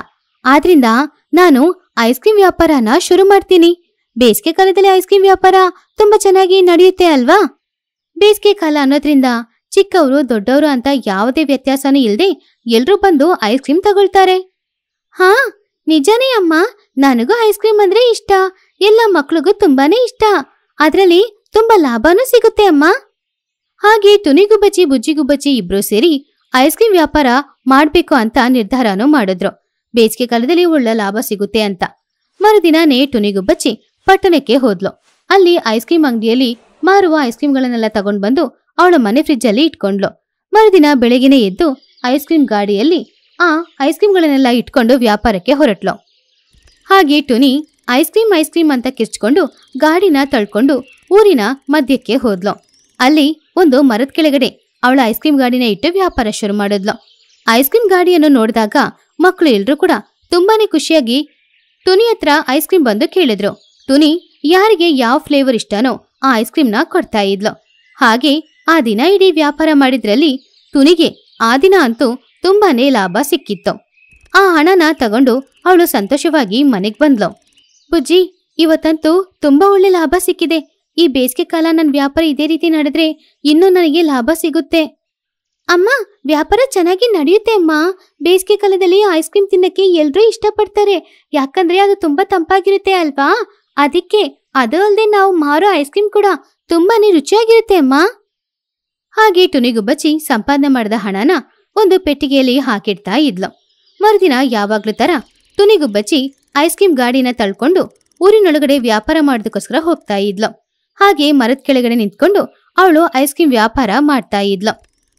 S1: ಆದ್ರಿಂದ ನಾನು ಐಸ್ ಕ್ರೀಮ್ ವ್ಯಾಪಾರನ ಶುರು ಮಾಡ್ತೀನಿ ಬೇಸಿಗೆ ಕಾಲದಲ್ಲಿ ಐಸ್ ಕ್ರೀಮ್ ವ್ಯಾಪಾರ ತುಂಬಾ ಚೆನ್ನಾಗಿ ನಡೆಯುತ್ತೆ ಅಲ್ವಾ ಬೇಸಿಗೆ ಕಾಲ ಅನ್ನೋದ್ರಿಂದ ಚಿಕ್ಕವರು ದೊಡ್ಡವರು ಅಂತ ಯಾವುದೇ ವ್ಯತ್ಯಾಸನೂ ಇಲ್ಲದೆ ಎಲ್ಲರೂ ಬಂದು ಐಸ್ ಕ್ರೀಮ್ ತಗೊಳ್ತಾರೆ ಹಾ ನಿಜಾನೇ ಅಮ್ಮ ನನಗೂ ಐಸ್ ಕ್ರೀಮ್ ಅಂದ್ರೆ ಇಷ್ಟ ಎಲ್ಲ ಮಕ್ಳಿಗೂ ತುಂಬಾನೇ ಇಷ್ಟ ಅದರಲ್ಲಿ ತುಂಬಾ ಲಾಭನೂ ಸಿಗುತ್ತೆ ಅಮ್ಮ ಹಾಗೆ ತುನಿಗುಬ್ಬಚ್ಚಿ ಬುಜ್ಜಿಗುಬ್ಬಚ್ಚಿ ಇಬ್ರು ಸೇರಿ ಐಸ್ ಕ್ರೀಮ್ ವ್ಯಾಪಾರ ಮಾಡಬೇಕು ಅಂತ ನಿರ್ಧಾರನೂ ಮಾಡಿದ್ರು ಬೇಸಿಗೆ ಕಾಲದಲ್ಲಿ ಒಳ್ಳೆ ಲಾಭ ಸಿಗುತ್ತೆ ಅಂತ ಮರುದಿನ ಟುನಿಗೂ ಬಚ್ಚಿ ಪಟ್ಟಣಕ್ಕೆ ಹೋದ್ಲು ಅಲ್ಲಿ ಐಸ್ ಕ್ರೀಮ್ ಅಂಗಡಿಯಲ್ಲಿ ಮಾರುವ ಐಸ್ ಕ್ರೀಮ್ಗಳನ್ನೆಲ್ಲ ತಗೊಂಡು ಬಂದು ಅವಳ ಮನೆ ಫ್ರಿಜ್ ಅಲ್ಲಿ ಇಟ್ಕೊಂಡ್ಲು ಮರುದಿನ ಬೆಳಗಿನ ಎದ್ದು ಐಸ್ ಕ್ರೀಮ್ ಗಾಡಿಯಲ್ಲಿ ಆ ಐಸ್ ಕ್ರೀಮ್ಗಳನ್ನೆಲ್ಲ ಇಟ್ಕೊಂಡು ವ್ಯಾಪಾರಕ್ಕೆ ಹೊರಟ್ಲು ಹಾಗೆ ಟುನಿ ಐಸ್ ಕ್ರೀಮ್ ಐಸ್ ಕ್ರೀಮ್ ಅಂತ ಕಿರ್ಚ್ಕೊಂಡು ಗಾಡಿನ ತಳ್ಕೊಂಡು ಊರಿನ ಮಧ್ಯಕ್ಕೆ ಹೋದ್ಲು ಅಲ್ಲಿ ಒಂದು ಮರದ ಕೆಳಗಡೆ ಅವಳ ಐಸ್ ಕ್ರೀಮ್ ಗಾಡಿನ ಇಟ್ಟು ವ್ಯಾಪಾರ ಶುರು ಮಾಡಿದ್ಲು ಐಸ್ ಕ್ರೀಮ್ ಗಾಡಿಯನ್ನು ನೋಡಿದಾಗ ಮಕ್ಕಳು ಎಲ್ರೂ ಕೂಡ ತುಂಬಾನೇ ಖುಷಿಯಾಗಿ ಟುನಿ ಹತ್ರ ಐಸ್ ಕ್ರೀಮ್ ಬಂದು ಕೇಳಿದ್ರು ಟುನಿ ಯಾರಿಗೆ ಯಾವ ಫ್ಲೇವರ್ ಇಷ್ಟನೋ ಆ ಐಸ್ ಕ್ರೀಮ್ನ ಕೊಡ್ತಾ ಇದ್ಲು ಹಾಗೆ ಆ ದಿನ ಇಡೀ ವ್ಯಾಪಾರ ಮಾಡಿದ್ರಲ್ಲಿ ಟುನಿಗೆ ಆ ದಿನ ಅಂತೂ ತುಂಬಾನೇ ಲಾಭ ಸಿಕ್ಕಿತ್ತು ಆ ಹಣನ ತಗೊಂಡು ಅವಳು ಸಂತೋಷವಾಗಿ ಮನೆಗೆ ಬಂದ್ಲು ಬುಜ್ಜಿ ಇವತ್ತಂತೂ ತುಂಬಾ ಒಳ್ಳೆ ಲಾಭ ಸಿಕ್ಕಿದೆ ಈ ಬೇಸಿಗೆ ಕಾಲ ನನ್ನ ವ್ಯಾಪಾರ ಇದೇ ರೀತಿ ನಡೆದ್ರೆ ಇನ್ನೂ ನನಗೆ ಲಾಭ ಸಿಗುತ್ತೆ ಅಮ್ಮ ವ್ಯಾಪಾರ ಚೆನ್ನಾಗಿ ನಡೆಯುತ್ತೆ ಅಮ್ಮ ಬೇಸಿಗೆ ಕಾಲದಲ್ಲಿ ಐಸ್ ಕ್ರೀಮ್ ತಿನ್ನಕ್ಕೆ ಎಲ್ರೂ ಇಷ್ಟಪಡ್ತಾರೆ ಯಾಕಂದ್ರೆ ಅದು ತುಂಬಾ ತಂಪಾಗಿರುತ್ತೆ ಅಲ್ವಾ ಅದಕ್ಕೆ ಅದು ಅಲ್ಲದೆ ನಾವು ಮಾರೋ ಐಸ್ ಕ್ರೀಮ್ ಕೂಡ ತುಂಬಾನೇ ರುಚಿಯಾಗಿರುತ್ತೆ ಅಮ್ಮ ಹಾಗೆ ಟುನಿಗುಬ್ಬಚ್ಚಿ ಸಂಪಾದನೆ ಮಾಡಿದ ಹಣನ ಒಂದು ಪೆಟ್ಟಿಗೆಯಲ್ಲಿ ಹಾಕಿಡ್ತಾ ಇದ್ಲು ಮರುದಿನ ಯಾವಾಗ್ಲೂ ತರ ತುನಿಗುಬ್ಬಚ್ಚಿ ಐಸ್ ಕ್ರೀಮ್ ಗಾಡಿನ ತಳ್ಕೊಂಡು ಊರಿನೊಳಗಡೆ ವ್ಯಾಪಾರ ಮಾಡೋದಕ್ಕೋಸ್ಕರ ಹೋಗ್ತಾ ಇದ್ಲು ಹಾಗೆ ಮರದ ಕೆಳಗಡೆ ನಿಂತ್ಕೊಂಡು ಅವಳು ಐಸ್ ಕ್ರೀಮ್ ವ್ಯಾಪಾರ ಮಾಡ್ತಾ ಇದ್ಲು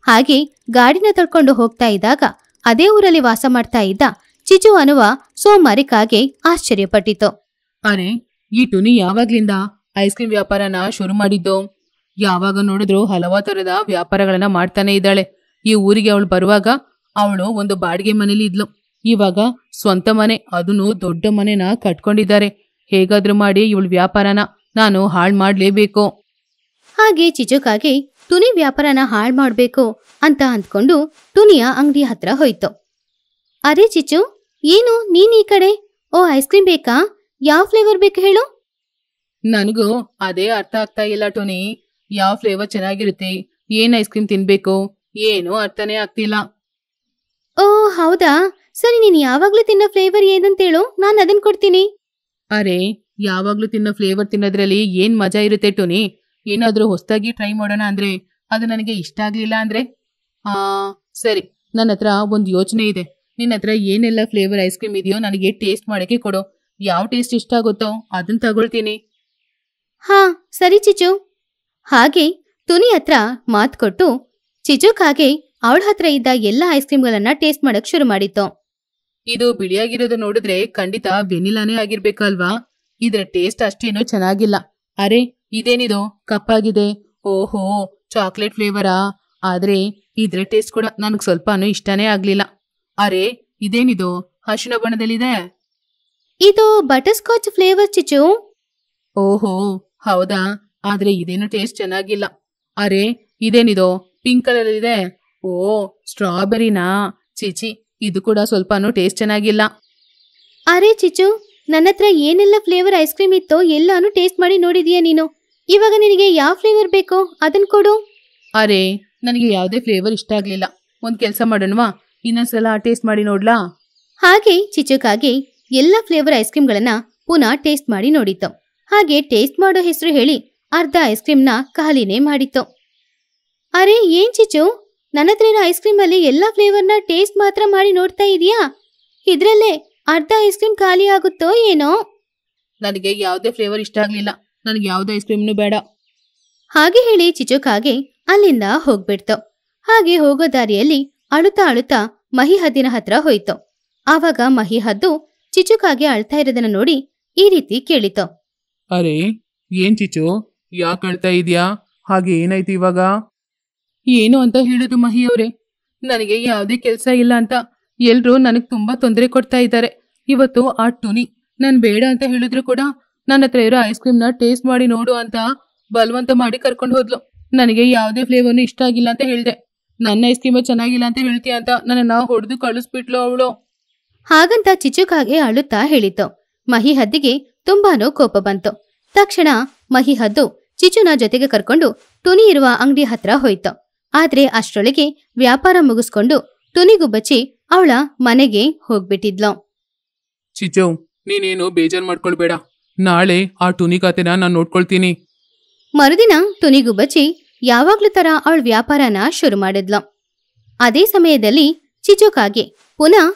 S1: ಹಾಗೆ ಗಾಡಿನ ತಡ್ಕೊಂಡು ಹೋಗ್ತಾ ಇದ್ದಾಗ ಅದೇ ಊರಲ್ಲಿ ವಾಸ ಮಾಡ್ತಾ ಇದ್ದ ಚಿಜು ಅನ್ನುವ
S2: ಸೋಮಾರಿಕಾಗೆ ಆಶ್ಚರ್ಯಪಟ್ಟಿತು ಅರೆ ಈ ಟುನಿ ಯಾವಾಗ್ಲಿಂದ ಐಸ್ ಕ್ರೀಮ್ ವ್ಯಾಪಾರನ ಶುರು ಮಾಡಿದ್ದು ಯಾವಾಗ ನೋಡಿದ್ರು ಹಲವಾ ತರದ ವ್ಯಾಪಾರಗಳನ್ನ ಮಾಡ್ತಾನೆ ಇದ್ದಾಳೆ ಈ ಊರಿಗೆ ಅವಳು ಬರುವಾಗ ಅವಳು ಒಂದು ಬಾಡಿಗೆ ಮನೇಲಿ ಇದ್ಲು ಇವಾಗ ಸ್ವಂತ ಮನೆ ಅದನ್ನು ದೊಡ್ಡ ಮನೆನ ಕಟ್ಕೊಂಡಿದ್ದಾರೆ ಹೇಗಾದ್ರೂ ಮಾಡಿ ಇವಳು ವ್ಯಾಪಾರನ ನಾನು ಹಾಳು ಮಾಡಲೇಬೇಕು ಹಾಗೆ ಚಿಚುಕಾಗಿ ಟುನಿ ವ್ಯಾಪಾರನ ಹಾಳು ಮಾಡಬೇಕು ಅಂತ
S1: ಅಂದ್ಕೊಂಡು ಟುನಿಯ ಅಂಗಡಿ ಹತ್ರ ಹೋಯ್ತು ಅರೆ ಚಿಚು ಏನು ನೀನ್ ಈ ಕಡೆ
S2: ಓ ಐಸ್ ಕ್ರೀಮ್ ಬೇಕಾ ಯಾವ ಫ್ಲೇವರ್ ಬೇಕು ಹೇಳು ನನಗೂ ಅದೇ ಅರ್ಥ ಆಗ್ತಾ ಇಲ್ಲ ಟೋನಿ ಯಾವ ಫ್ಲೇವರ್ ಚೆನ್ನಾಗಿರುತ್ತೆ ಏನ್ ಐಸ್ ಕ್ರೀಮ್ ತಿನ್ಬೇಕು ಏನೂ ಅರ್ಥನೇ ಆಗ್ತಿಲ್ಲ ಓ ಹೌದಾ ಸರಿ ನೀನ್ ಯಾವಾಗ್ಲೂ ತಿನ್ನೋ ಫ್ಲೇವರ್ ಏನಂತೇಳು ನಾನು ಅದನ್ ಕೊಡ್ತೀನಿ ಅರೆ ಯಾವಾಗ್ಲೂ ತಿನ್ನೋ ಫ್ಲೇವರ್ ತಿನ್ನೋದ್ರಲ್ಲಿ ಏನ್ ಮಜಾ ಇರುತ್ತೆ ಟೋನಿ ಏನಾದರೂ ಹೊಸದಾಗಿ ಟ್ರೈ ಮಾಡೋಣ ಅಂದರೆ ಅದು ನನಗೆ ಇಷ್ಟ ಆಗಲಿಲ್ಲ ಅಂದರೆ ಸರಿ ನನ್ನ ಹತ್ರ ಒಂದು ಯೋಚನೆ ಇದೆ ನಿನ್ನ ಹತ್ರ ಏನೆಲ್ಲ ಫ್ಲೇವರ್ ಐಸ್ ಕ್ರೀಮ್ ಇದೆಯೋ ನನಗೆ ಟೇಸ್ಟ್ ಮಾಡೋಕ್ಕೆ ಕೊಡು ಯಾವ ಟೇಸ್ಟ್ ಇಷ್ಟ ಆಗುತ್ತೋ ಅದನ್ನು ತಗೊಳ್ತೀನಿ ಹಾ ಸರಿ
S1: ಚಿಚು ಹಾಗೆ ತುನಿ ಹತ್ರ ಮಾತು ಕೊಟ್ಟು ಚಿಚುಕ್ಕಾಗೆ ಅವಳ
S2: ಹತ್ರ ಇದ್ದ ಎಲ್ಲ ಐಸ್ ಕ್ರೀಮ್ಗಳನ್ನ ಟೇಸ್ಟ್ ಮಾಡಕ್ ಶುರು ಮಾಡಿತ್ತು ಇದು ಬಿಳಿಯಾಗಿರೋದು ನೋಡಿದ್ರೆ ಖಂಡಿತ ವೆನಿಲಾನೇ ಆಗಿರ್ಬೇಕಲ್ವಾ ಇದರ ಟೇಸ್ಟ್ ಅಷ್ಟೇನು ಚೆನ್ನಾಗಿಲ್ಲ ಅರೆ ಇದೇನಿದು ಕಪ್ಪಾಗಿದೆ ಓಹೋ ಚಾಕ್ಲೇಟ್ ಫ್ಲೇವರಾ ಆದರೆ ಇದರ ಟೇಸ್ಟ್ ಕೂಡ ನನಗೆ ಸ್ವಲ್ಪನೂ ಇಷ್ಟನೇ ಆಗಲಿಲ್ಲ ಅರೆ ಇದೇನಿದು ಹಸಿನ ಬಣ್ಣದಲ್ಲಿದೆ ಇದು ಬಟರ್ಸ್ಕಾಚ್ ಫ್ಲೇವರ್ ಚಿಚು ಓಹೋ ಹೌದಾ ಆದರೆ ಇದೇನು ಟೇಸ್ಟ್ ಚೆನ್ನಾಗಿಲ್ಲ ಅರೆ ಇದೇನಿದು ಪಿಂಕ್ ಕಲರ್ ಇದೆ ಓ ಸ್ಟ್ರಾಬೆರಿನಾ ಚೀಚಿ ಇದು ಕೂಡ ಸ್ವಲ್ಪನೂ ಟೇಸ್ಟ್ ಚೆನ್ನಾಗಿಲ್ಲ
S1: ಅರೆ ಚಿಚು ನನ್ನ ಹತ್ರ ಏನೆಲ್ಲ ಫ್ಲೇವರ್ ಐಸ್ ಕ್ರೀಮ್ ಇತ್ತೋ ಎಲ್ಲಾನು ಟೇಸ್ಟ್ ಮಾಡಿ ನೋಡಿದೀಯಾ ನೀನು
S2: ಇವಾಗ ನಿನಗೆ ಯಾವ ಫ್ಲೇವರ್ ಬೇಕೋ ಅದನ್ನ ಕೊಡು ಅರೆ ನನಗೆ ಯಾವುದೇ ಫ್ಲೇವರ್ ಇಷ್ಟ ಆಗಲಿಲ್ಲ ಒಂದು ಕೆಲಸ ಮಾಡೋಣವಾ ಇನ್ನೊಂದ್ಸಲ ಟೇಸ್ಟ್ ಮಾಡಿ ನೋಡ್ಲಾ ಹಾಗೆ ಚಿಚುಕಾಗಿ
S1: ಎಲ್ಲ ಫ್ಲೇವರ್ ಐಸ್ ಕ್ರೀಮ್ಗಳನ್ನ ಪುನಃ ಟೇಸ್ಟ್ ಮಾಡಿ ನೋಡಿತ್ತು ಹಾಗೆ ಟೇಸ್ಟ್ ಮಾಡೋ ಹೆಸರು ಹೇಳಿ ಅರ್ಧ ಐಸ್ ಕ್ರೀಮ್ನ ಖಾಲಿನೇ ಮಾಡಿತ್ತು ಅರೆ ಏನ್ ಚಿಚು ನನ್ನ ಹತ್ರ ಐಸ್ ಕ್ರೀಮಲ್ಲಿ ಎಲ್ಲ ಫ್ಲೇವರ್ನ ಟೇಸ್ಟ್ ಮಾತ್ರ ಮಾಡಿ ನೋಡ್ತಾ ಇದೀಯಾ ಇದ್ರಲ್ಲೇ ಅರ್ಧ ಐಸ್ ಕ್ರೀಮ್
S2: ಖಾಲಿ ಆಗುತ್ತೋ ಏನೋ ನನಗೆ ಯಾವುದೇ ಫ್ಲೇವರ್ ಇಷ್ಟ ಆಗ್ಲಿಲ್ಲ ನನಗೆ ಯಾವುದೇ ಐಸ್ ಕ್ರೀಮ್ನು ಬೇಡ
S1: ಹಾಗೆ ಹೇಳಿ ಚಿಚುಕಾಗೆ ಅಲ್ಲಿಂದ ಹೋಗ್ಬಿಡ್ತು ಹಾಗೆ ಹೋಗೋ ದಾರಿಯಲ್ಲಿ ಅಳುತ್ತಾ ಅಳುತ್ತಾ ಮಹಿ ಹದ್ದಿನ ಹತ್ರ ಹೋಯ್ತು ಆವಾಗ ಮಹಿ ಹದ್ದು
S2: ಚಿಚುಕಾಗೆ ಅಳ್ತಾ ಇರೋದನ್ನ ನೋಡಿ ಈ ರೀತಿ ಕೇಳಿತು
S3: ಅರೆ ಏನ್ ಚಿಚು ಯಾಕೆ ಅಳ್ತಾ ಇದ್ಯಾ ಹಾಗೆ ಏನಾಯ್ತು ಇವಾಗ
S2: ಏನು ಅಂತ ಹೇಳೋದು ಮಹಿ ಅವರೇ ನನಗೆ ಯಾವುದೇ ಕೆಲಸ ಇಲ್ಲ ಅಂತ ಎಲ್ರೂ ನನಗೆ ತುಂಬಾ ತೊಂದರೆ ಕೊಡ್ತಾ ಇದ್ದಾರೆ ಇವತ್ತು ಆ ಟುನಿ ನಾನು ಬೇಡ ಅಂತ ಹೇಳಿದ್ರು ಕೂಡ ನನ್ನ ಹತ್ರ ಇರೋ ಐಸ್ ಕ್ರೀಮ್ನ ಟೇಸ್ಟ್ ಮಾಡಿ ನೋಡು ಅಂತ ಬಲವಂತ ಮಾಡಿ ಕರ್ಕೊಂಡು ಹೋದ್ಲು ನನಗೆ ಯಾವುದೇ ಫ್ಲೇವರ್ ಇಷ್ಟ ಆಗಿಲ್ಲ ಅಂತ ಹೇಳಿದೆ ನನ್ನ ಐಸ್ ಕ್ರೀಮ್ ಚೆನ್ನಾಗಿಲ್ಲ ಅಂತ ಹೇಳ್ತೀಯ ಅಂತ ನನ್ನ ಹೊಡೆದು ಕಳಿಸ್ಬಿಟ್ಲು ಅವಳು
S1: ಹಾಗಂತ ಚಿಚುಕಾಗೆ ಅಳುತ್ತಾ ಹೇಳಿತು ಮಹಿ ಹದ್ದಿಗೆ ತುಂಬಾನೂ ಕೋಪ ಬಂತು ತಕ್ಷಣ ಮಹಿ ಹದ್ದು ಚಿಚುನ ಜೊತೆಗೆ ಕರ್ಕೊಂಡು ಟುನಿ ಇರುವ ಅಂಗಡಿ ಹತ್ರ ಹೋಯ್ತು ಆದ್ರೆ ಅಷ್ಟರೊಳಗೆ ವ್ಯಾಪಾರ ಮುಗಿಸ್ಕೊಂಡು ಟುನಿಗೂ ಬಚ್ಚಿ ಅವಳ ಮನೆಗೆ ಹೋಗ್ಬಿಟ್ಟಿದ್ಲು
S3: ಚಿಚು ನೀನೇನು ಬೇಜಾರ್ ಮಾಡ್ಕೊಳ್ಬೇಡ ನಾಳೆ ಆ ಟುನಿ ಖಾತೆನ ನಾನು ನೋಡ್ಕೊಳ್ತೀನಿ
S1: ಮರುದಿನ ತುನಿಗು ಬಚ್ಚಿ ಯಾವಾಗ್ಲೂ ತರ ಅವಳ ವ್ಯಾಪಾರನ ಶುರು ಮಾಡಿದ್ಲು ಅದೇ ಸಮಯದಲ್ಲಿ ಚಿಚುಕಾಗೆ ಪುನಃ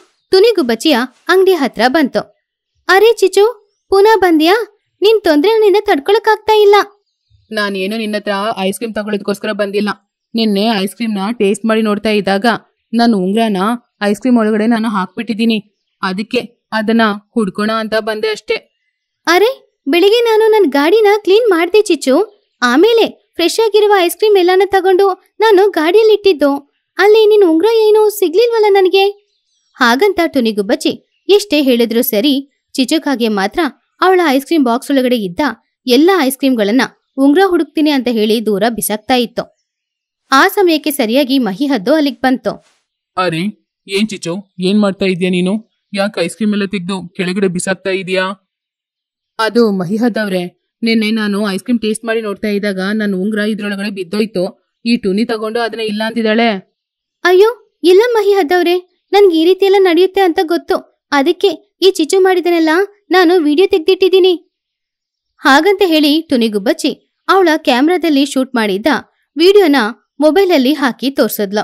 S1: ಬಚ್ಚಿಯ ಅಂಗಡಿ ಹತ್ರ ಬಂತು
S2: ಅರೆ ಚಿಚು ಪುನಃ ಬಂದ್ಯಾ ನಿನ್ ತೊಂದ್ರೆ ನಿನ್ನ ತಡ್ಕೊಳಕ್ಕಾಗ್ತಾ ಇಲ್ಲ ನಾನೇನು ನಿನ್ನತ್ರ ಐಸ್ ಕ್ರೀಮ್ ತಗೊಳ್ಳೋದಕ್ಕೋಸ್ಕರ ಬಂದಿಲ್ಲ ನಿನ್ನೆ ಐಸ್ ಕ್ರೀಮ್ನ ಟೇಸ್ಟ್ ಮಾಡಿ ನೋಡ್ತಾ ಇದ್ದಾಗ ನಾನು ಉಂಗ್ರಾನ ಐಸ್ ಕ್ರೀಮ್ ಒಳಗಡೆ ನಾನು ಹಾಕ್ಬಿಟ್ಟಿದೀನಿ ಅದಕ್ಕೆ ಅದನ್ನ ಹುಡ್ಕೋಣ ಅಂತ ಬಂದೆ ಅಷ್ಟೇ ಅರೆ ಬೆಳಿಗ್ಗೆ ನಾನು ನನ್ನ ಗಾಡಿನ ಕ್ಲೀನ್ ಮಾಡ್ದೆ ಚಿಚ್ಚು
S1: ಆಮೇಲೆ ಫ್ರೆಶ್ ಆಗಿರುವ ಐಸ್ ಕ್ರೀಮ್ ಎಲ್ಲಾನು ತಗೊಂಡು ನಾನು ಗಾಡಿಯಲ್ಲಿ ಇಟ್ಟಿದ್ದು ಅಲ್ಲಿ ನಿನ್ನ ಉಂಗ್ರ ಏನೋ ಸಿಗ್ಲಿಲ್ವಲ್ಲ ನನಗೆ ಹಾಗಂತ ಟುನಿಗು ಬಚ್ಚಿ ಎಷ್ಟೇ ಹೇಳಿದ್ರು ಸರಿ ಚಿಚುಕಾಗೆ ಮಾತ್ರ ಅವಳ ಐಸ್ ಕ್ರೀಮ್ ಬಾಕ್ಸ್ ಒಳಗಡೆ ಇದ್ದ ಎಲ್ಲ ಐಸ್ ಕ್ರೀಮ್ಗಳನ್ನ ಉಂಗ್ರ ಹುಡುಕ್ತೀನಿ ಅಂತ ಹೇಳಿ ದೂರ ಬಿಸಾಕ್ತಾ ಇತ್ತು ಆ ಸಮಯಕ್ಕೆ ಸರಿಯಾಗಿ ಮಹಿ ಹದ್ದು ಅಲ್ಲಿಗೆ ಬಂತು
S3: ಅರೆ ಏನ್ ಚಿಚು ಏನ್ ಮಾಡ್ತಾ ಇದೀಯ ನೀನು ಯಾಕೆ ಐಸ್ ಕ್ರೀಮ್ ಎಲ್ಲ ತೆಗೆದು ಕೆಳಗಡೆ ಬಿಸಾಕ್ತಾ ಇದೀಯಾ
S2: ಅದು ಮಹಿಹದವ್ರೆ ನಿನ್ನೆ ನಾನು ಐಸ್ ಕ್ರೀಮ್ ಟೇಸ್ಟ್ ಮಾಡಿ ನೋಡ್ತಾ ಇದ್ದಾಗ ನನ್ನ ಉಂಗ್ರ ಇದ್ರೊಳಗಡೆ ಬಿದ್ದೋಯ್ತು ಈ ಟುನಿ ತಗೊಂಡು ಅದನ್ನ ಇಲ್ಲ ಅಂತಿದ್ದಾಳೆ ಅಯ್ಯೋ ಇಲ್ಲ ಮಹಿಹದವ್ರೆ ನನ್ಗೆ ಈ ರೀತಿ ಎಲ್ಲ ನಡೆಯುತ್ತೆ ಅಂತ ಗೊತ್ತು ಅದಕ್ಕೆ ಈ ಚಿಚು
S1: ಮಾಡಿದನೆಲ್ಲ ನಾನು ವಿಡಿಯೋ ತೆಗ್ದಿಟ್ಟಿದ್ದೀನಿ ಹಾಗಂತ ಹೇಳಿ ಟುನಿಗು ಬಚ್ಚಿ ಅವಳ ಕ್ಯಾಮ್ರಾದಲ್ಲಿ ಶೂಟ್ ಮಾಡಿದ್ದ ವಿಡಿಯೋನ ಮೊಬೈಲಲ್ಲಿ ಹಾಕಿ ತೋರ್ಸದ್ಲು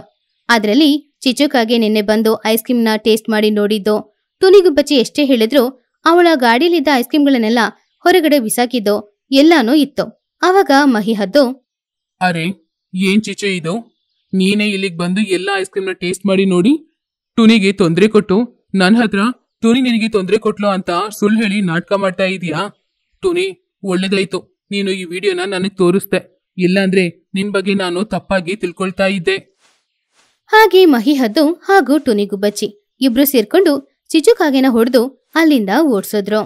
S1: ಅದರಲ್ಲಿ ಚಿಚುಕಾಗೆ ನಿನ್ನೆ ಬಂದು ಐಸ್ ಕ್ರೀಮ್ನ ಟೇಸ್ಟ್ ಮಾಡಿ ನೋಡಿದ್ದು ತುನಿಗು ಬಚ್ಚಿ ಎಷ್ಟೇ ಹೇಳಿದ್ರು ಅವಳ ಗಾಡಿಯಲ್ಲಿದ್ದ ಐಸ್ ಕ್ರೀಮ್ಗಳನ್ನೆಲ್ಲ ಹೊರಗಡೆ ಬಿಸಾಕಿದ್ದು ಎಲ್ಲಾನು ಇತ್ತು ಅವಾಗ ಮಹಿ ಹದ್ದು
S3: ಅರೆ ಏನ್ ಚಿಚು ಇದು ನೀನೇ ಇಲ್ಲಿಗೆ ಬಂದು ಎಲ್ಲ ಐಸ್ ಕ್ರೀಮ್ನ ಟೇಸ್ಟ್ ಮಾಡಿ ನೋಡಿ ಟುನಿಗೆ ತೊಂದರೆ ಕೊಟ್ಟು ನನ್ನ ಹತ್ರ ಟುನಿ ನಿನಗೆ ತೊಂದರೆ ಕೊಟ್ಲು ಅಂತ ಸುಳ್ಳು ಹೇಳಿ ನಾಟಕ ಮಾಡ್ತಾ ಇದೀಯಾ ಟುನಿ ಒಳ್ಳೇದಾಯ್ತು ನೀನು ಈ ವಿಡಿಯೋನ ನನಗೆ ತೋರಿಸ್ದೆ ಇಲ್ಲಾಂದ್ರೆ ನಿನ್ ಬಗ್ಗೆ ನಾನು ತಪ್ಪಾಗಿ ತಿಳ್ಕೊಳ್ತಾ ಇದ್ದೆ ಹಾಗೆ
S1: ಮಹಿಹದ್ದು ಹಾಗೂ ಟುನಿಗುಬ್ಬಚ್ಚಿ ಇಬ್ರು ಸೇರ್ಕೊಂಡು ಚಿಚುಕಾಗೆನ ಹೊಡೆದು ಅಲ್ಲಿಂದ ಓಡ್ಸೋದ್ರು